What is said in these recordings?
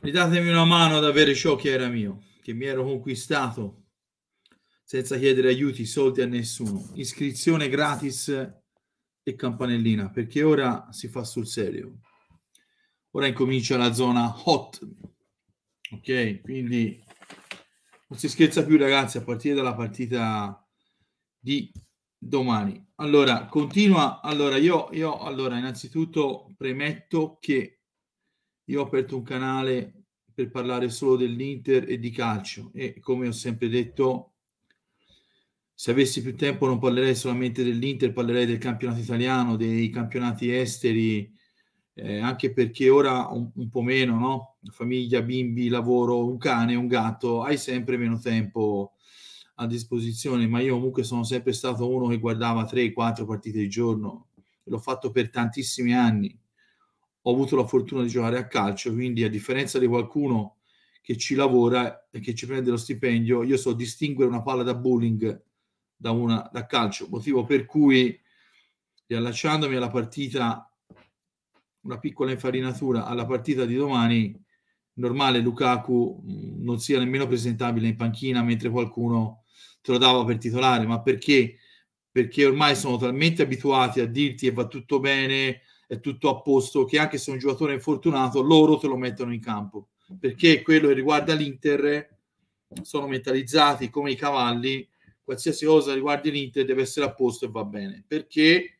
Ridatemi una mano ad avere ciò che era mio, che mi ero conquistato senza chiedere aiuti, soldi a nessuno. Iscrizione gratis e campanellina, perché ora si fa sul serio. Ora incomincia la zona hot. Ok, quindi non si scherza più ragazzi a partire dalla partita di domani. Allora, continua. Allora, io, io allora, innanzitutto premetto che io ho aperto un canale per parlare solo dell'Inter e di calcio e come ho sempre detto, se avessi più tempo non parlerei solamente dell'Inter, parlerei del campionato italiano, dei campionati esteri, eh, anche perché ora un, un po' meno, no? Famiglia, bimbi, lavoro, un cane, un gatto, hai sempre meno tempo a disposizione, ma io comunque sono sempre stato uno che guardava 3-4 partite al giorno, l'ho fatto per tantissimi anni ho avuto la fortuna di giocare a calcio, quindi a differenza di qualcuno che ci lavora e che ci prende lo stipendio, io so distinguere una palla da bowling da una da calcio, motivo per cui riallacciandomi alla partita una piccola infarinatura alla partita di domani, normale Lukaku mm, non sia nemmeno presentabile in panchina mentre qualcuno te lo dava per titolare, ma perché? Perché ormai sono talmente abituati a dirti e va tutto bene, è tutto a posto, che anche se un giocatore è infortunato, loro te lo mettono in campo. Perché quello che riguarda l'Inter sono mentalizzati come i cavalli, qualsiasi cosa riguardi l'Inter deve essere a posto e va bene. Perché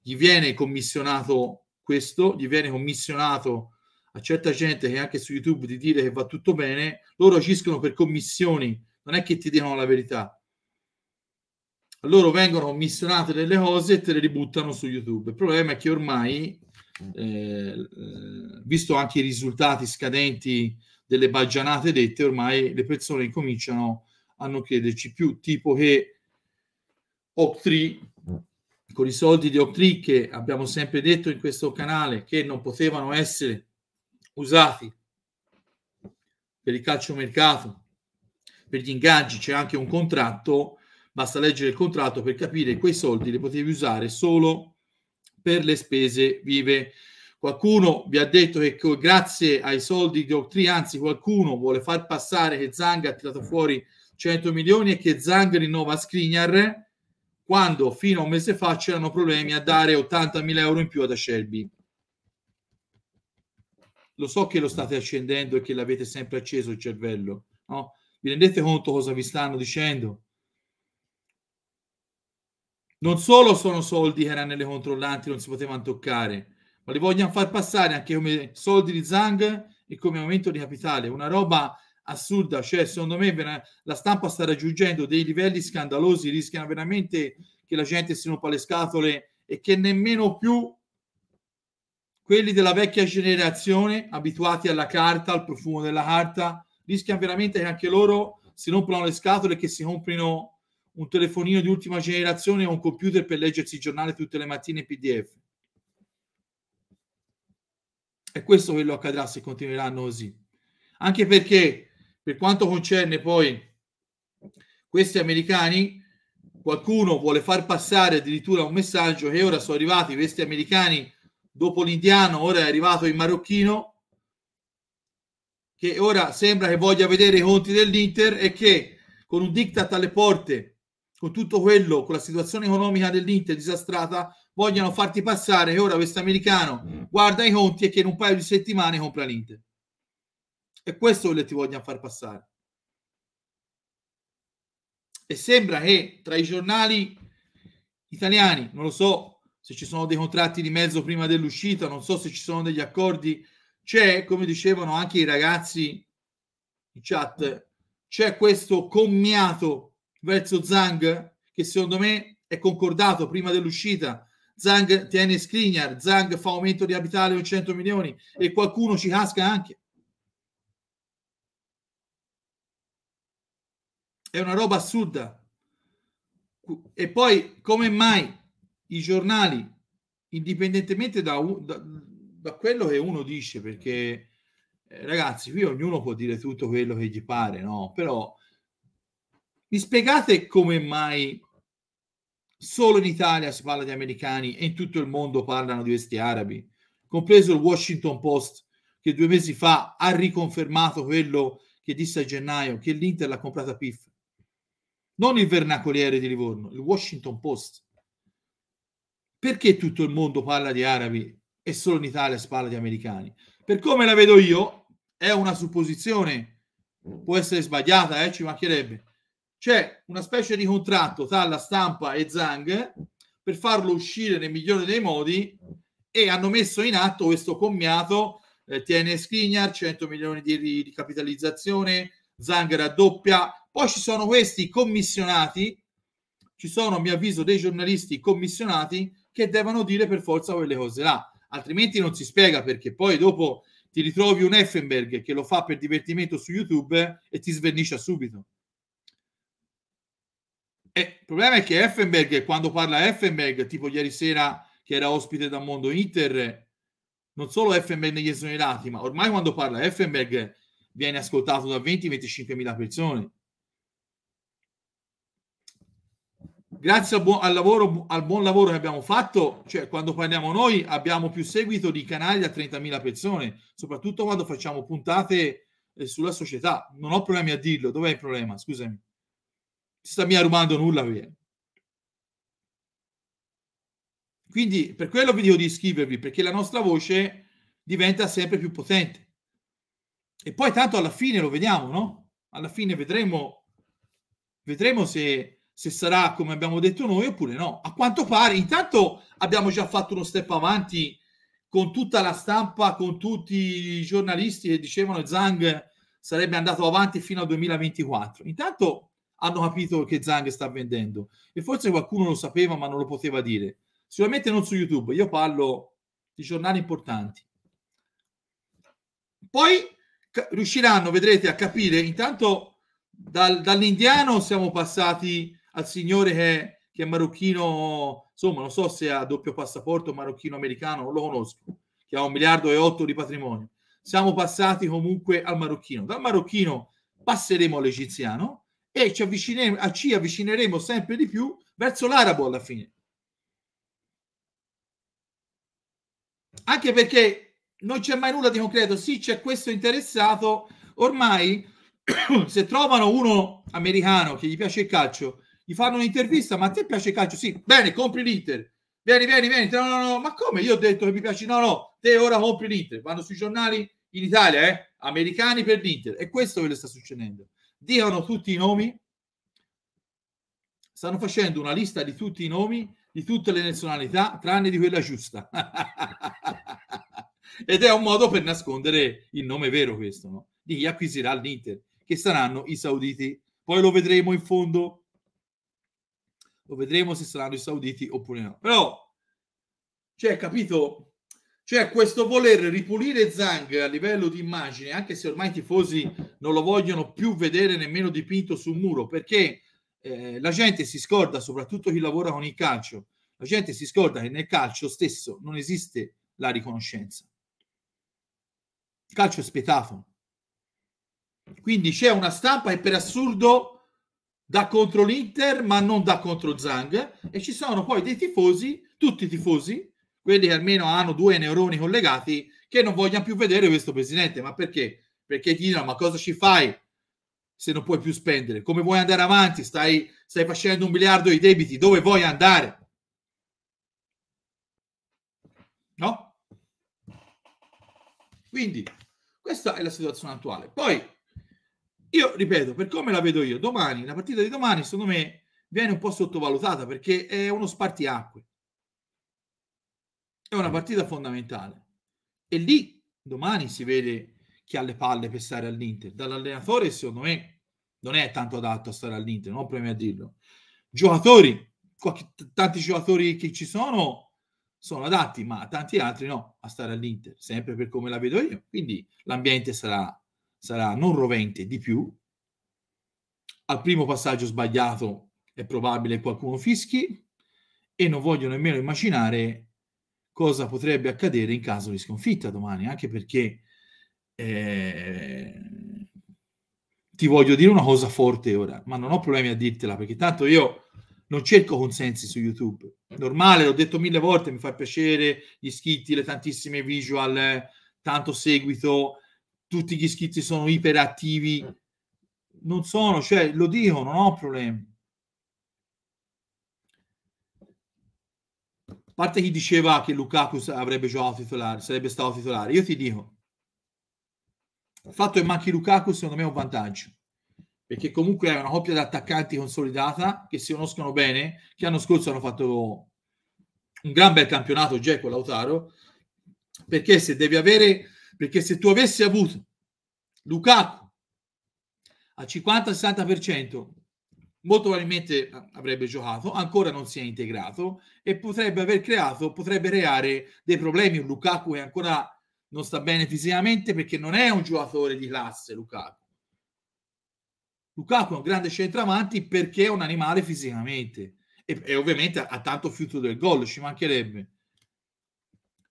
gli viene commissionato questo, gli viene commissionato a certa gente che anche su YouTube ti dire che va tutto bene, loro agiscono per commissioni, non è che ti dicono la verità, loro vengono commissionate delle cose e te le ributtano su YouTube. Il problema è che ormai, eh, visto anche i risultati scadenti delle baggianate dette, ormai le persone incominciano a non crederci più, tipo che opt con i soldi di opt che abbiamo sempre detto in questo canale, che non potevano essere usati per il calciomercato, per gli ingaggi, c'è anche un contratto Basta leggere il contratto per capire che quei soldi li potevi usare solo per le spese vive. Qualcuno vi ha detto che grazie ai soldi di Octri, anzi qualcuno vuole far passare che Zang ha tirato mm. fuori 100 milioni e che Zang rinnova Skriniar quando fino a un mese fa c'erano problemi a dare 80 mila euro in più ad Acerbi. Lo so che lo state accendendo e che l'avete sempre acceso il cervello, no? Vi rendete conto cosa vi stanno dicendo? non solo sono soldi che erano nelle controllanti, non si potevano toccare, ma li vogliono far passare anche come soldi di Zang e come aumento di capitale, una roba assurda, cioè secondo me la stampa sta raggiungendo dei livelli scandalosi, rischiano veramente che la gente si rompa le scatole e che nemmeno più quelli della vecchia generazione abituati alla carta, al profumo della carta, rischiano veramente che anche loro si rompano le scatole e che si comprino un telefonino di ultima generazione o un computer per leggersi il giornale tutte le mattine in PDF. E questo quello accadrà se continueranno così. Anche perché, per quanto concerne poi questi americani, qualcuno vuole far passare addirittura un messaggio che ora sono arrivati questi americani dopo l'indiano, ora è arrivato il marocchino, che ora sembra che voglia vedere i conti dell'Inter e che con un diktat alle porte con tutto quello, con la situazione economica dell'Inter disastrata, vogliono farti passare che ora questo americano mm. guarda i conti e che in un paio di settimane compra l'Inter. E questo che ti vogliono far passare. E sembra che tra i giornali italiani, non lo so se ci sono dei contratti di mezzo prima dell'uscita, non so se ci sono degli accordi, c'è, come dicevano anche i ragazzi in chat, c'è questo commiato verso Zang, che secondo me è concordato prima dell'uscita. Zang tiene Skriniar, Zang fa aumento di abitale con 100 milioni e qualcuno ci casca anche. È una roba assurda. E poi come mai i giornali, indipendentemente da, da, da quello che uno dice, perché eh, ragazzi, qui ognuno può dire tutto quello che gli pare, no? Però mi spiegate come mai solo in Italia si parla di americani e in tutto il mondo parlano di questi arabi, compreso il Washington Post che due mesi fa ha riconfermato quello che disse a gennaio, che l'Inter l'ha comprata PIF. Non il vernacoliere di Livorno, il Washington Post. Perché tutto il mondo parla di arabi e solo in Italia si parla di americani? Per come la vedo io, è una supposizione, può essere sbagliata, eh, ci mancherebbe c'è una specie di contratto tra la stampa e Zhang per farlo uscire nel migliore dei modi e hanno messo in atto questo commiato eh, tiene Skriniar 100 milioni di, di capitalizzazione Zang raddoppia poi ci sono questi commissionati ci sono a mio avviso dei giornalisti commissionati che devono dire per forza quelle cose là altrimenti non si spiega perché poi dopo ti ritrovi un Effenberg che lo fa per divertimento su YouTube e ti svernicia subito eh, il problema è che Effenberg, quando parla Effenberg, tipo ieri sera che era ospite da Mondo Inter, non solo Effenberg negli esonerati, ma ormai quando parla Effenberg viene ascoltato da 20-25 mila persone. Grazie al, buon, al, lavoro, al buon lavoro che abbiamo fatto, cioè quando parliamo noi abbiamo più seguito di canali a 30.000 persone, soprattutto quando facciamo puntate eh, sulla società. Non ho problemi a dirlo, dov'è il problema? Scusami si sta mica rubando nulla via. Quindi per quello vi dico di iscrivervi, perché la nostra voce diventa sempre più potente. E poi tanto alla fine lo vediamo, no? Alla fine vedremo, vedremo se, se sarà come abbiamo detto noi oppure no. A quanto pare, intanto abbiamo già fatto uno step avanti con tutta la stampa, con tutti i giornalisti che dicevano Zhang sarebbe andato avanti fino al 2024. Intanto hanno capito che Zang sta vendendo e forse qualcuno lo sapeva ma non lo poteva dire. Sicuramente non su YouTube, io parlo di giornali importanti. Poi ca- riusciranno, vedrete, a capire, intanto dal, dall'indiano siamo passati al signore che, che, è marocchino, insomma non so se ha doppio passaporto marocchino-americano, non lo conosco, che ha un miliardo e otto di patrimonio. Siamo passati comunque al marocchino. Dal marocchino passeremo all'egiziano e ci avvicineremo, ci avvicineremo sempre di più verso l'arabo alla fine. Anche perché non c'è mai nulla di concreto, sì c'è questo interessato, ormai se trovano uno americano che gli piace il calcio, gli fanno un'intervista, ma a te piace il calcio? Sì, bene, compri l'Inter. Vieni, vieni, vieni. No, no, no, ma come? Io ho detto che mi piace. No, no, te ora compri l'Inter. Vanno sui giornali in Italia, eh? Americani per l'Inter. E questo che le sta succedendo diano tutti i nomi, stanno facendo una lista di tutti i nomi di tutte le nazionalità tranne di quella giusta. Ed è un modo per nascondere il nome vero questo, no? Di chi acquisirà l'Inter, che saranno i sauditi. Poi lo vedremo in fondo. Lo vedremo se saranno i sauditi oppure no. Però, cioè, capito, cioè questo voler ripulire Zang a livello di immagine, anche se ormai i tifosi non lo vogliono più vedere nemmeno dipinto su un muro, perché eh, la gente si scorda, soprattutto chi lavora con il calcio, la gente si scorda che nel calcio stesso non esiste la riconoscenza. Il calcio è spettacolo. Quindi c'è una stampa e per assurdo da contro l'Inter, ma non da contro Zang, e ci sono poi dei tifosi, tutti i tifosi, quelli che almeno hanno due neuroni collegati che non vogliono più vedere questo presidente. Ma perché? Perché ti dicono: Ma cosa ci fai se non puoi più spendere? Come vuoi andare avanti? Stai, stai facendo un miliardo di debiti, dove vuoi andare? No? Quindi questa è la situazione attuale. Poi io ripeto, per come la vedo io, domani, la partita di domani, secondo me viene un po' sottovalutata perché è uno spartiacque è una partita fondamentale. E lì domani si vede chi ha le palle per stare all'Inter. Dall'allenatore, secondo me, non è tanto adatto a stare all'Inter, non preme a dirlo. Giocatori, qualche, tanti giocatori che ci sono sono adatti, ma tanti altri no, a stare all'Inter, sempre per come la vedo io. Quindi l'ambiente sarà, sarà non rovente di più. Al primo passaggio sbagliato è probabile qualcuno fischi e non voglio nemmeno immaginare cosa potrebbe accadere in caso di sconfitta domani, anche perché eh, ti voglio dire una cosa forte ora, ma non ho problemi a dirtela perché tanto io non cerco consensi su YouTube. Normale, l'ho detto mille volte, mi fa piacere gli iscritti, le tantissime visual, tanto seguito, tutti gli iscritti sono iperattivi. Non sono, cioè, lo dico, non ho problemi. parte chi diceva che Lukaku avrebbe giocato titolare, sarebbe stato titolare, io ti dico, il fatto che manchi Lukaku secondo me è un vantaggio, perché comunque è una coppia di attaccanti consolidata che si conoscono bene, che l'anno scorso hanno fatto un gran bel campionato già con Lautaro, perché se devi avere, perché se tu avessi avuto Lukaku al 50-60%, molto probabilmente eh, avrebbe giocato, ancora non si è integrato e potrebbe aver creato, potrebbe creare dei problemi. Un Lukaku che ancora non sta bene fisicamente perché non è un giocatore di classe Lukaku. Lukaku è un grande centravanti perché è un animale fisicamente e, e ovviamente ha tanto fiuto del gol, ci mancherebbe.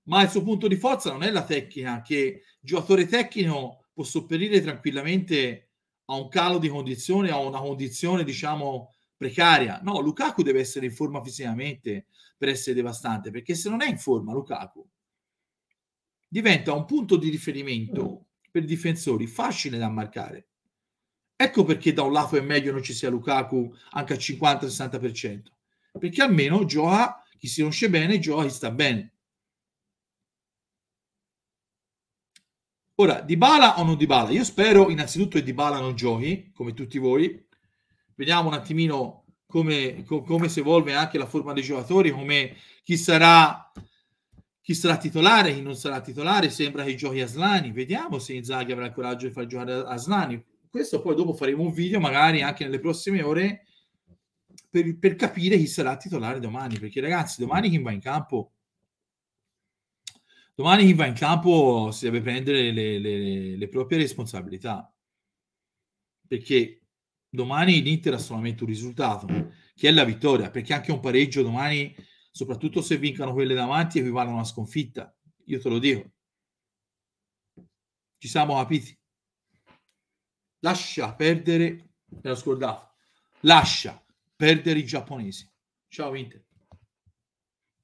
Ma il suo punto di forza non è la tecnica, che giocatore tecnico può sopperire tranquillamente a un calo di condizione, a una condizione, diciamo, precaria. No, Lukaku deve essere in forma fisicamente per essere devastante, perché se non è in forma Lukaku diventa un punto di riferimento mm. per i difensori facile da marcare. Ecco perché da un lato è meglio non ci sia Lukaku anche al 50-60%, perché almeno Joa, chi si conosce bene, Joa chi sta bene. Ora, Dybala o non Dybala? Io spero innanzitutto che Dybala non giochi, come tutti voi. Vediamo un attimino come, co- come si evolve anche la forma dei giocatori, come chi sarà, chi sarà titolare, chi non sarà titolare. Sembra che giochi Aslani. Vediamo se Inzaghi avrà il coraggio di far giocare Aslani. Questo poi dopo faremo un video, magari anche nelle prossime ore, per, per capire chi sarà titolare domani. Perché ragazzi, domani chi va in campo domani chi va in campo si deve prendere le, le, le proprie responsabilità perché domani l'Inter ha solamente un risultato che è la vittoria perché anche un pareggio domani soprattutto se vincano quelle davanti equivale a una sconfitta io te lo dico ci siamo capiti lascia perdere me l'ho scordato lascia perdere i giapponesi ciao Inter